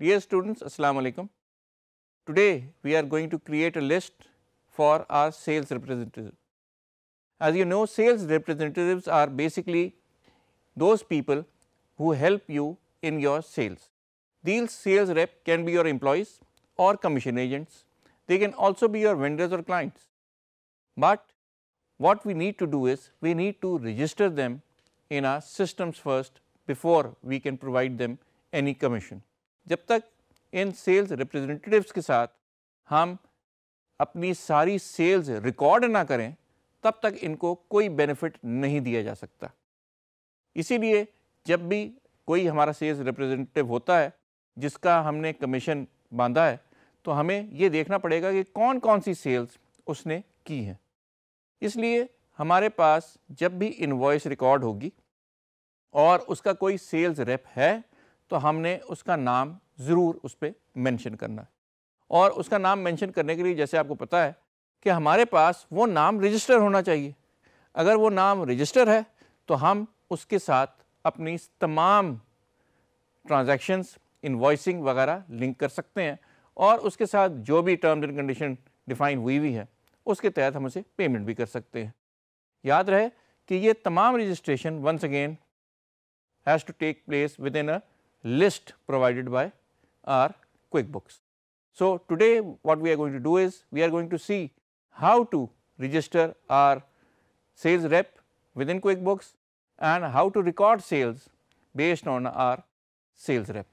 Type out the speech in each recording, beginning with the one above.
Dear students, Assalamu alaikum. Today, we are going to create a list for our sales representative. As you know, sales representatives are basically those people who help you in your sales. These sales rep can be your employees or commission agents. They can also be your vendors or clients. But what we need to do is, we need to register them in our systems first before we can provide them any commission. जब तक इन sales representatives के साथ हम अपनी सारी sales record ना करें तब तक इनको कोई बेनिफिट नहीं दिया जा सकता इसीलिए जब भी कोई हमारा सेल्स रिप्रेजेंटेटिव होता है जिसका हमने कमीशन बांधा है तो हमें ये देखना पड़ेगा कि कौन कौन सी सेल्स उसने की हैं इसलिए हमारे पास जब भी इन्वॉइस रिकॉर्ड होगी और उसका कोई सेल्स रेप है तो हमने उसका नाम ज़रूर उस पर मैंशन करना है और उसका नाम मैंशन करने के लिए जैसे आपको पता है कि हमारे पास वो नाम रजिस्टर होना चाहिए अगर वो नाम रजिस्टर है तो हम उसके साथ अपनी तमाम ट्रांजैक्शंस इन्वॉइसिंग वगैरह लिंक कर सकते हैं और उसके साथ जो भी टर्म्स एंड कंडीशन डिफाइन हुई हुई है उसके तहत हम उसे पेमेंट भी कर सकते हैं याद रहे कि ये तमाम registration once again has to take place within a list provided by our QuickBooks. So, today what we are going to do is we are going to see how to register our sales rep within QuickBooks and how to record sales based on our sales rep.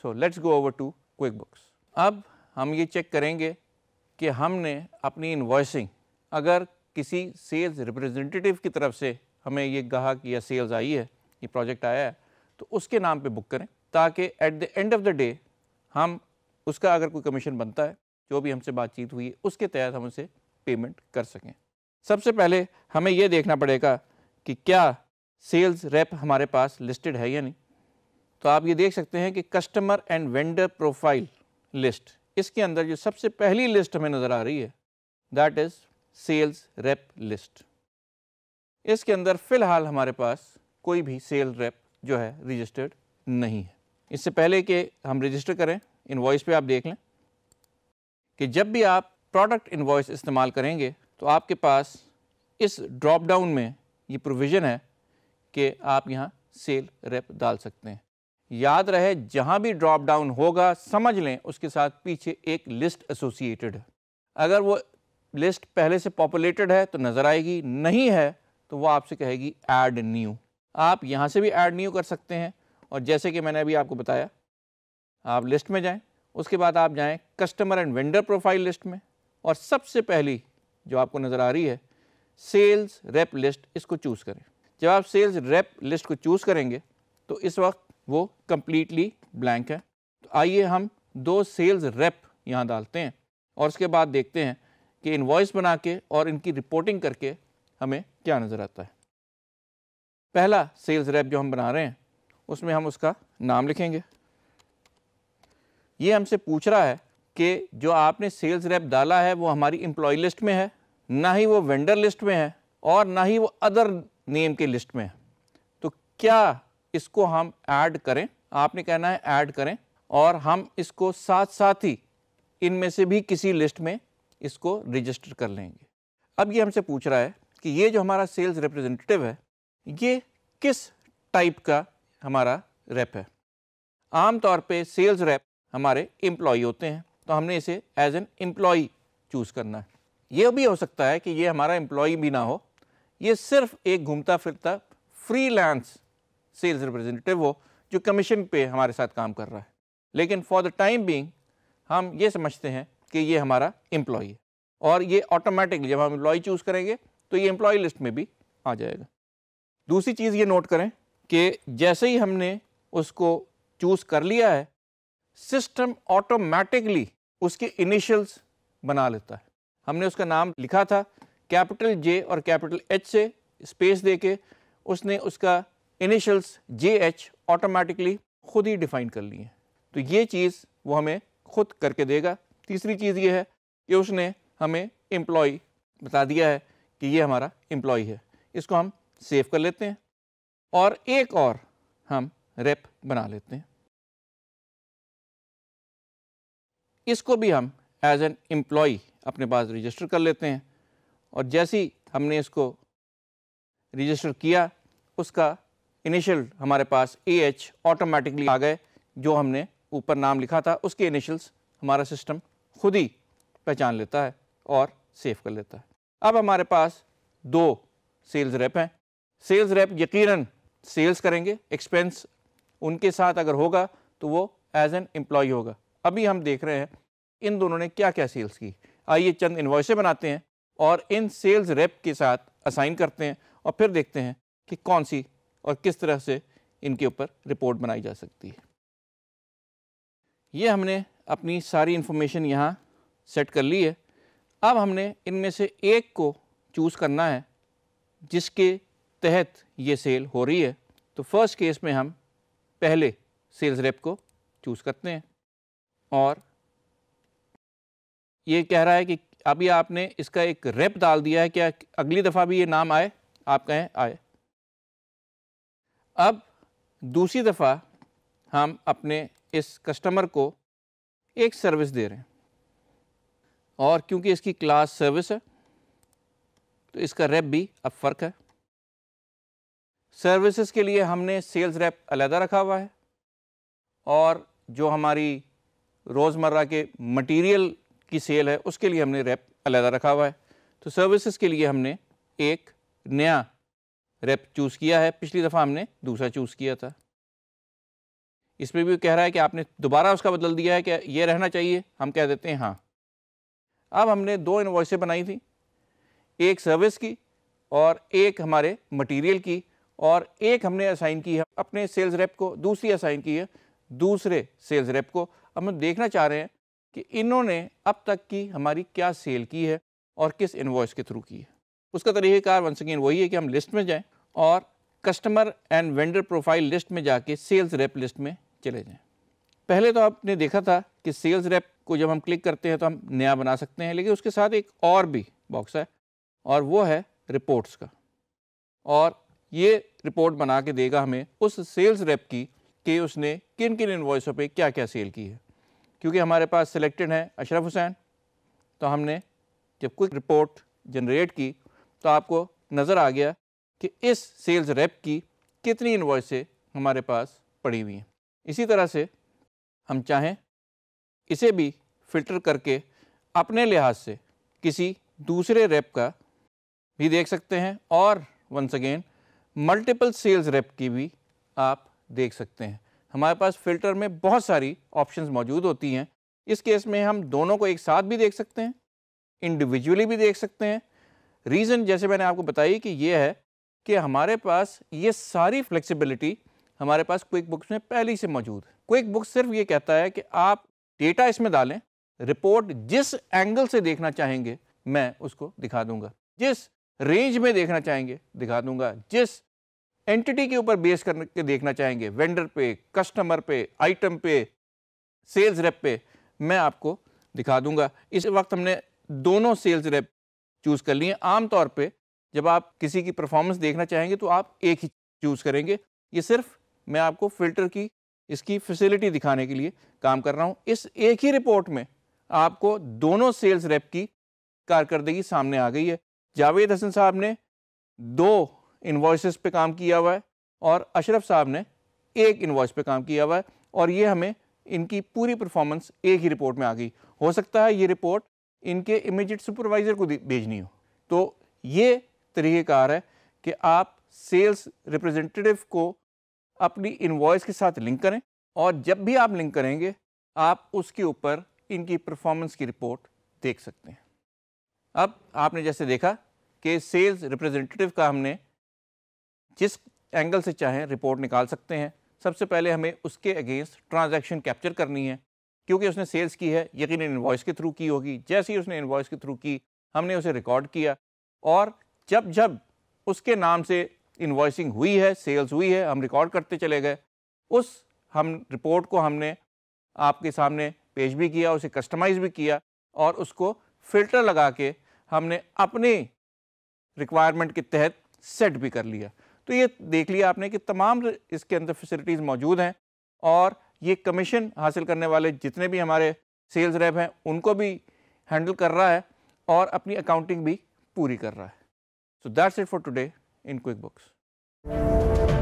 So, let us go over to QuickBooks. Now, we will check that we have our invoicing. अगर किसी sales representative की तरफ से हमें ये ग्राहक या sales आई है ये प्रोजेक्ट आया है तो उसके नाम पे बुक करें ताकि at the end of the day हम उसका अगर कोई कमीशन बनता है जो भी हमसे बातचीत हुई है उसके तहत हम उसे पेमेंट कर सकें सबसे पहले हमें यह देखना पड़ेगा कि क्या सेल्स रेप हमारे पास लिस्टेड है या नहीं तो आप ये देख सकते हैं कि customer and vendor profile list इसके अंदर जो सबसे पहली लिस्ट हमें नज़र आ रही है that is sales rep list इसके अंदर फ़िलहाल हमारे पास कोई भी सेल रेप जो है रजिस्टर्ड नहीं है इससे पहले कि हम रजिस्टर करें इन्वॉइस पे आप देख लें कि जब भी आप प्रोडक्ट इन्वॉइस इस्तेमाल करेंगे तो आपके पास इस ड्रॉप डाउन में ये प्रोविज़न है कि आप यहाँ सेल रेप डाल सकते हैं याद रहे जहाँ भी ड्रॉप डाउन होगा समझ लें उसके साथ पीछे एक लिस्ट एसोसिएटेड है अगर वो लिस्ट पहले से पॉपुलेटेड है तो नज़र आएगी नहीं है तो वो आपसे कहेगी ऐड न्यू आप यहाँ से भी ऐड न्यू कर सकते हैं और जैसे कि मैंने अभी आपको बताया आप लिस्ट में जाएँ उसके बाद आप जाएँ customer and vendor profile list में और सबसे पहली जो आपको नज़र आ रही है सेल्स रेप लिस्ट इसको चूज़ करें जब आप सेल्स रेप लिस्ट को चूज़ करेंगे तो इस वक्त वो कम्प्लीटली ब्लैंक है तो आइए हम दो सेल्स रेप यहाँ डालते हैं और उसके बाद देखते हैं कि इन्वॉइस बना के और इनकी रिपोर्टिंग करके हमें क्या नज़र आता है पहला सेल्स रैप जो हम बना रहे हैं उसमें हम उसका नाम लिखेंगे ये हमसे पूछ रहा है कि जो आपने सेल्स रैप डाला है वो हमारी एम्प्लॉय लिस्ट में है ना ही वो वेंडर लिस्ट में है और ना ही वो अदर नेम के लिस्ट में है तो क्या इसको हम ऐड करें आपने कहना है ऐड करें और हम इसको साथ साथ ही इनमें से भी किसी लिस्ट में इसको रजिस्टर कर लेंगे अब ये हमसे पूछ रहा है कि ये जो हमारा सेल्स रिप्रेजेंटेटिव है ये किस टाइप का हमारा रैप है आमतौर पे सेल्स रैप हमारे एम्प्लॉय होते हैं तो हमने इसे एज एन एम्प्लॉय चूज़ करना है ये भी हो सकता है कि ये हमारा एम्प्लॉय भी ना हो ये सिर्फ एक घूमता फिरता फ्रीलांस सेल्स रिप्रेजेंटेटिव हो जो कमीशन पे हमारे साथ काम कर रहा है लेकिन फॉर द टाइम बींग हम ये समझते हैं कि ये हमारा एम्प्लॉय है और ये ऑटोमेटिकली जब हम एम्प्लॉय चूज़ करेंगे तो ये एम्प्लॉय लिस्ट में भी आ जाएगा दूसरी चीज़ ये नोट करें कि जैसे ही हमने उसको चूज़ कर लिया है सिस्टम ऑटोमेटिकली उसके इनिशियल्स बना लेता है हमने उसका नाम लिखा था कैपिटल जे और कैपिटल एच से स्पेस दे के उसने उसका इनिशियल्स जे एच ऑटोमेटिकली खुद ही डिफ़ाइन कर लिए हैं तो ये चीज़ वो हमें खुद करके देगा तीसरी चीज़ ये है कि उसने हमें एम्प्लॉय बता दिया है कि ये हमारा एम्प्लॉय है इसको हम सेव कर लेते हैं और एक और हम रेप बना लेते हैं इसको भी हम एज एन एम्प्लॉय अपने पास रजिस्टर कर लेते हैं और जैसे ही हमने इसको रजिस्टर किया उसका इनिशियल हमारे पास ए एच ऑटोमेटिकली आ गए जो हमने ऊपर नाम लिखा था उसके इनिशियल्स हमारा सिस्टम खुद ही पहचान लेता है और सेव कर लेता है अब हमारे पास दो सेल्स रेप हैं सेल्स रैप यकीनन सेल्स करेंगे एक्सपेंस उनके साथ अगर होगा तो वो एज एन एम्प्लॉय होगा अभी हम देख रहे हैं इन दोनों ने क्या क्या सेल्स की आइए चंद इन्वॉइसें बनाते हैं और इन सेल्स रैप के साथ असाइन करते हैं और फिर देखते हैं कि कौन सी और किस तरह से इनके ऊपर रिपोर्ट बनाई जा सकती है ये हमने अपनी सारी इन्फॉर्मेशन यहाँ सेट कर ली है अब हमने इनमें से एक को चूज़ करना है जिसके तहत ये सेल हो रही है तो फर्स्ट केस में हम पहले सेल्स रेप को चूज़ करते हैं और ये कह रहा है कि अभी आपने इसका एक रेप डाल दिया है क्या अगली दफ़ा भी ये नाम आए आप कहें आए अब दूसरी दफ़ा हम अपने इस कस्टमर को एक सर्विस दे रहे हैं और क्योंकि इसकी क्लास सर्विस है तो इसका रेप भी अब फ़र्क है सर्विसेज के लिए हमने सेल्स रैप अलहदा रखा हुआ है और जो हमारी रोज़मर्रा के मटेरियल की सेल है उसके लिए हमने रैप अलहदा रखा हुआ है तो सर्विसेज के लिए हमने एक नया रैप चूज़ किया है पिछली दफ़ा हमने दूसरा चूज़ किया था इसमें भी कह रहा है कि आपने दोबारा उसका बदल दिया है कि ये रहना चाहिए हम कह देते हैं हाँ अब हमने दो इन्वॉइसें बनाई थी एक सर्विस की और एक हमारे मटेरियल की और एक हमने असाइन की है अपने सेल्स रेप को दूसरी असाइन की है दूसरे सेल्स रेप को अब हम देखना चाह रहे हैं कि इन्होंने अब तक की हमारी क्या सेल की है और किस इन्वॉइस के थ्रू की है उसका तरीक़ाकार वन सकिन वही है कि हम लिस्ट में जाएँ और customer and vendor profile list में जाके सेल्स रेप लिस्ट में चले जाएँ पहले तो आपने देखा था कि सेल्स रेप को जब हम क्लिक करते हैं तो हम नया बना सकते हैं लेकिन उसके साथ एक और भी बॉक्स है और वो है रिपोर्ट्स का और ये रिपोर्ट बना के देगा हमें उस सेल्स रेप की कि उसने किन किन इन्वॉइसों पे क्या क्या सेल की है क्योंकि हमारे पास सिलेक्टेड हैं अशरफ हुसैन तो हमने जब कोई रिपोर्ट जनरेट की तो आपको नज़र आ गया कि इस सेल्स रेप की कितनी इन्वॉइसें हमारे पास पड़ी हुई हैं इसी तरह से हम चाहें इसे भी फ़िल्टर करके अपने लिहाज से किसी दूसरे रेप का भी देख सकते हैं और once again multiple sales rep की भी आप देख सकते हैं हमारे पास फिल्टर में बहुत सारी ऑप्शंस मौजूद होती हैं इस केस में हम दोनों को एक साथ भी देख सकते हैं इंडिविजुअली भी देख सकते हैं रीज़न जैसे मैंने आपको बताई कि ये है कि हमारे पास ये सारी फ्लेक्सिबिलिटी हमारे पास क्विक बुक्स में पहले से मौजूद है क्विक बुक सिर्फ ये कहता है कि आप डेटा इसमें डालें रिपोर्ट जिस एंगल से देखना चाहेंगे मैं उसको दिखा दूंगा जिस रेंज में देखना चाहेंगे दिखा दूंगा जिस एंटिटी के ऊपर बेस करके देखना चाहेंगे वेंडर पे कस्टमर पे आइटम पे सेल्स रेप पे मैं आपको दिखा दूंगा इस वक्त हमने दोनों सेल्स रेप चूज़ कर लिए आमतौर पे जब आप किसी की परफॉर्मेंस देखना चाहेंगे तो आप एक ही चूज़ करेंगे ये सिर्फ मैं आपको फ़िल्टर की इसकी फैसिलिटी दिखाने के लिए काम कर रहा हूँ इस एक ही रिपोर्ट में आपको दोनों सेल्स रेप की कारकर्दगी सामने आ गई है जावेद हसन साहब ने दो इन्वॉइसेस पे काम किया हुआ है और अशरफ साहब ने एक इन्वॉइस पे काम किया हुआ है और ये हमें इनकी पूरी परफॉर्मेंस एक ही रिपोर्ट में आ गई हो सकता है ये रिपोर्ट इनके इमीजिएट सुपरवाइज़र को भेजनी हो तो ये तरीक़ेकार है कि आप सेल्स रिप्रेजेंटेटिव को अपनी इन्वॉइस के साथ लिंक करें और जब भी आप लिंक करेंगे आप उसके ऊपर इनकी परफॉर्मेंस की रिपोर्ट देख सकते हैं अब आपने जैसे देखा कि सेल्स रिप्रेजेंटेटिव का हमने जिस एंगल से चाहें रिपोर्ट निकाल सकते हैं सबसे पहले हमें उसके अगेंस्ट ट्रांजैक्शन कैप्चर करनी है क्योंकि उसने सेल्स की है यकीन इन्वॉइस के थ्रू की होगी जैसे ही उसने इन्वॉइस के थ्रू की हमने उसे रिकॉर्ड किया और जब जब उसके नाम से इन्वॉइसिंग हुई है सेल्स हुई है हम रिकॉर्ड करते चले गए उस हम रिपोर्ट को हमने आपके सामने पेश भी किया उसे कस्टमाइज भी किया और उसको फिल्टर लगा के हमने अपने रिक्वायरमेंट के तहत सेट भी कर लिया तो ये देख लिया आपने कि तमाम इसके अंदर फैसिलिटीज़ मौजूद हैं और ये कमीशन हासिल करने वाले जितने भी हमारे सेल्स रैप हैं उनको भी हैंडल कर रहा है और अपनी अकाउंटिंग भी पूरी कर रहा है so that's it for today in quick books